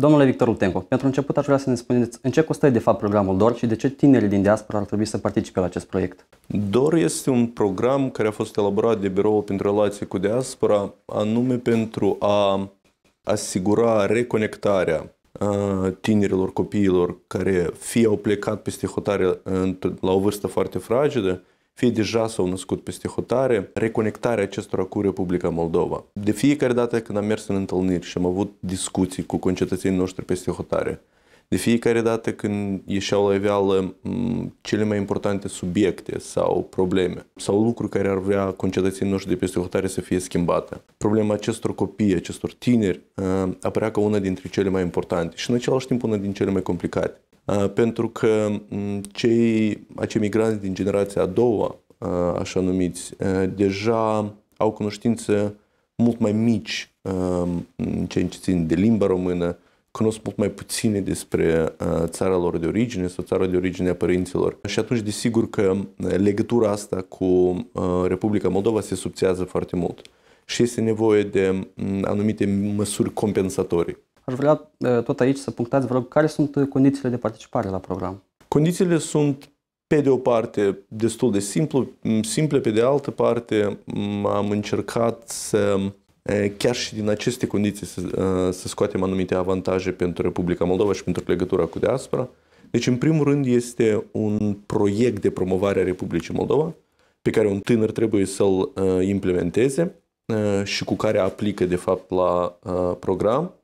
Domnule Victor Lutenco, pentru început aș vrea să ne spuneți în ce costă de fapt programul DOR și de ce tinerii din diaspora ar trebui să participe la acest proiect? DOR este un program care a fost elaborat de Biroul pentru Relații cu Diaspora anume pentru a asigura reconectarea tinerilor copiilor care fie au plecat peste hotare la o vârstă foarte fragedă, fie deja s-au născut peste hotare, reconectarea acestora cu Republica Moldova. De fiecare dată când am mers în întâlniri și am avut discuții cu concetățenii noștri peste hotare, de fiecare dată când ieșeau la iveală cele mai importante subiecte sau probleme sau lucruri care ar vrea concetățenii noștri de peste hotare să fie schimbate. Problema acestor copii, acestor tineri, uh, apărea ca una dintre cele mai importante și în același timp una din cele mai complicate. Uh, pentru că mm, cei, acei migranți din generația a doua, uh, așa numiți, uh, deja au cunoștințe mult mai mici în ceea ce țin de limba română, cunosc mult mai puține despre țara lor de origine sau țara de origine a părinților. Și atunci, desigur că legătura asta cu Republica Moldova se subțiază foarte mult și este nevoie de mm, anumite măsuri compensatorii. Aș vrea ă, tot aici să punctați, vă rog, care sunt ă, condițiile de participare la program? Condițiile sunt, pe de o parte, destul de simplu, simple, pe de altă parte am încercat să chiar și din aceste condiții să, ă, să scoatem anumite avantaje pentru Republica Moldova și pentru legătura cu diaspora. Deci, în primul rând, este un proiect de promovare a Republicii Moldova pe care un tânăr trebuie să-l implementeze și cu care aplică, de fapt, la program.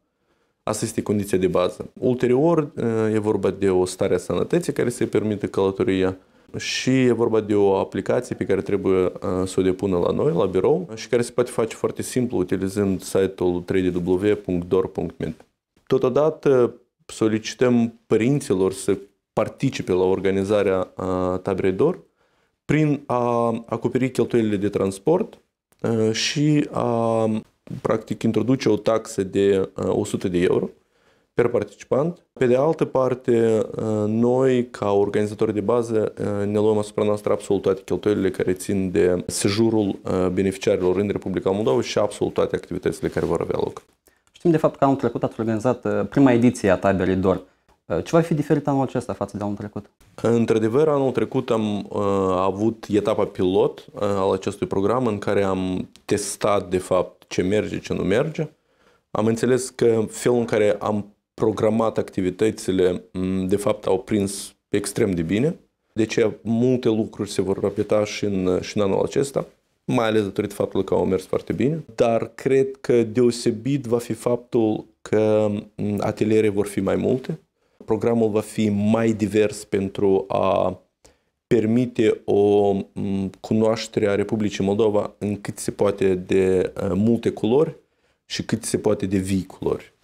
Asta este condiția de bază. Ulterior, e vorba de o stare a sănătății care se permite călătoria și e vorba de o aplicație pe care trebuie să o depună la noi, la birou, și care se poate face foarte simplu utilizând site-ul www.dor.med. Totodată solicităm părinților să participe la organizarea taberei DOR prin a acoperi cheltuielile de transport și a practic introduce o taxă de 100 uh, de euro per participant. Pe de altă parte, uh, noi, ca organizatori de bază, uh, ne luăm asupra noastră absolut toate cheltuielile care țin de sejurul beneficiarilor în Republica Moldova și absolut toate activitățile care vor avea loc. Știm de fapt că anul trecut ați organizat prima ediție a taberei DOR. Uh, ce va fi diferit anul acesta față de anul trecut? Într-adevăr, anul trecut am uh, avut etapa pilot uh, al acestui program în care am testat, de fapt, ce merge, ce nu merge. Am înțeles că felul în care am programat activitățile, mm, de fapt, au prins extrem de bine. Deci multe lucruri se vor repeta și în, uh, și în anul acesta, mai ales datorită faptului că au mers foarte bine. Dar cred că deosebit va fi faptul că mm, ateliere vor fi mai multe, programul va fi mai divers pentru a permite o cunoaștere a Republicii Moldova în cât se poate de multe culori și cât se poate de vii culori.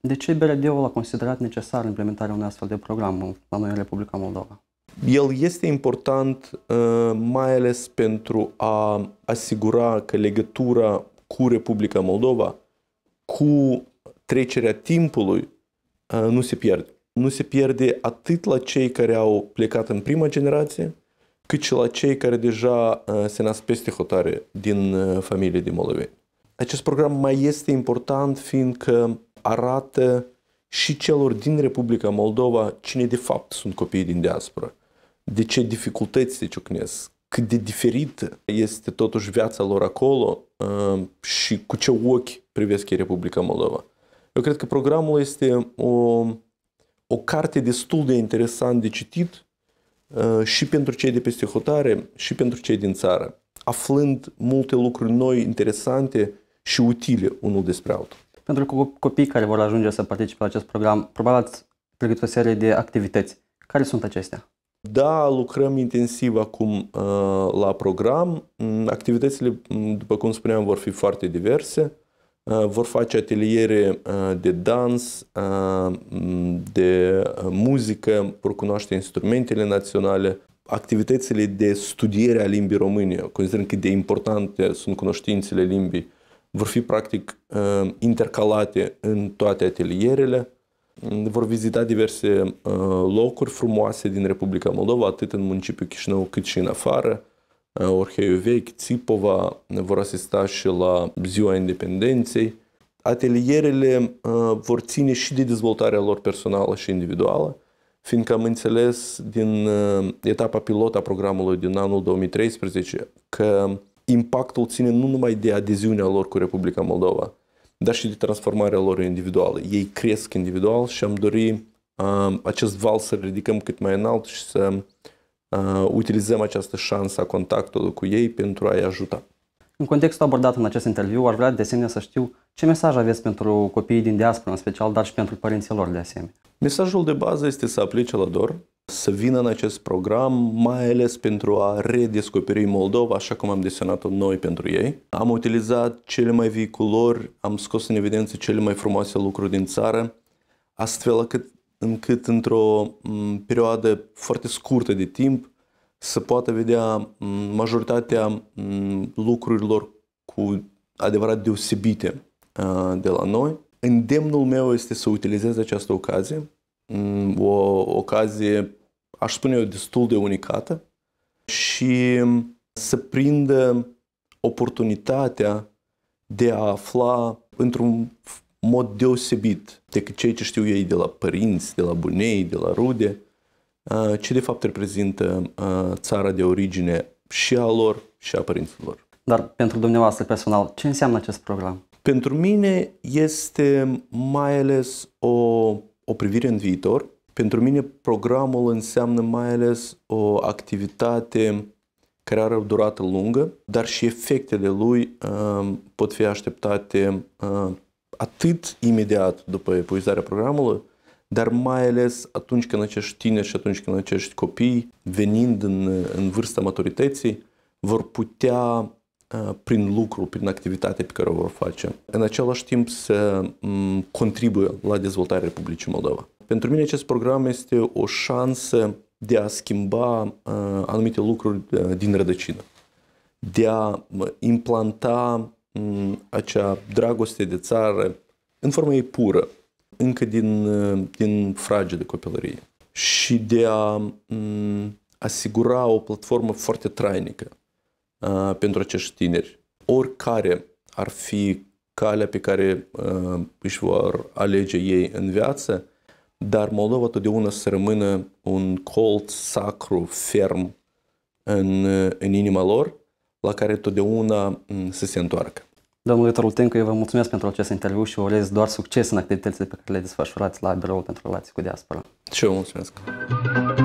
De ce BRD-ul a considerat necesar implementarea unui astfel de program la noi în Republica Moldova? El este important mai ales pentru a asigura că legătura cu Republica Moldova, cu trecerea timpului, nu se pierde nu se pierde atât la cei care au plecat în prima generație, cât și la cei care deja uh, se nasc peste hotare din uh, familie de Moloveni. Acest program mai este important fiindcă arată și celor din Republica Moldova cine de fapt sunt copiii din diaspora, de ce dificultăți se ciocnesc, cât de diferit este totuși viața lor acolo uh, și cu ce ochi privesc ei Republica Moldova. Eu cred că programul este o o carte destul de interesant de citit uh, și pentru cei de peste hotare și pentru cei din țară, aflând multe lucruri noi, interesante și utile unul despre altul. Pentru copiii care vor ajunge să participe la acest program, probabil ați pregătit o serie de activități. Care sunt acestea? Da, lucrăm intensiv acum uh, la program. Mm, activitățile, mm, după cum spuneam, vor fi foarte diverse. Uh, vor face ateliere uh, de dans, uh, de muzică, vor cunoaște instrumentele naționale, activitățile de studiere a limbii române, considerând cât de importante sunt cunoștințele limbii, vor fi practic intercalate în toate atelierele. Vor vizita diverse locuri frumoase din Republica Moldova, atât în municipiul Chișinău cât și în afară. Uh, Orheiu Vechi, Țipova, vor asista și la Ziua Independenței. Atelierele uh, vor ține și de dezvoltarea lor personală și individuală, fiindcă am înțeles din uh, etapa pilot a programului din anul 2013 că impactul ține nu numai de adeziunea lor cu Republica Moldova, dar și de transformarea lor individuală. Ei cresc individual și am dorit acest val să ridicăm cât mai înalt și să Uh, utilizăm această șansă a contactului cu ei pentru a-i ajuta. În contextul abordat în acest interviu, aș vrea de asemenea să știu ce mesaj aveți pentru copiii din diaspora, în special, dar și pentru părinții lor de asemenea. Mesajul de bază este să aplice la DOR, să vină în acest program, mai ales pentru a redescoperi Moldova, așa cum am desenat-o noi pentru ei. Am utilizat cele mai vii culori, am scos în evidență cele mai frumoase lucruri din țară, astfel că încât într-o perioadă foarte scurtă de timp să poată vedea majoritatea lucrurilor cu adevărat deosebite de la noi. Îndemnul meu este să utilizez această ocazie, o ocazie, aș spune eu, destul de unicată și să prindă oportunitatea de a afla într-un mod deosebit decât cei ce știu ei de la părinți, de la bunei, de la rude, uh, ce de fapt reprezintă uh, țara de origine și a lor și a părinților. Dar pentru dumneavoastră personal, ce înseamnă acest program? Pentru mine este mai ales o, o privire în viitor. Pentru mine programul înseamnă mai ales o activitate care are o durată lungă, dar și efectele lui uh, pot fi așteptate uh, atât imediat după epuizarea programului, dar mai ales atunci când acești tineri și atunci când acești copii, venind în, în vârsta maturității, vor putea prin lucru, prin activitate pe care o vor face, în același timp să contribuie la dezvoltarea Republicii Moldova. Pentru mine acest program este o șansă de a schimba anumite lucruri din rădăcină, de a implanta Mm, acea dragoste de țară în forma ei pură, încă din, uh, din frage de copilărie și de a mm, asigura o platformă foarte trainică uh, pentru acești tineri. Oricare ar fi calea pe care uh, își vor alege ei în viață, dar Moldova totdeauna să rămână un colț sacru, ferm în, uh, în inima lor, la care totdeauna mm, să se întoarcă. Domnule Trultencu, eu vă mulțumesc pentru acest interviu și vă urez doar succes în activitățile pe care le desfășurați la Biroul pentru Relații cu Diaspora. Și eu mulțumesc.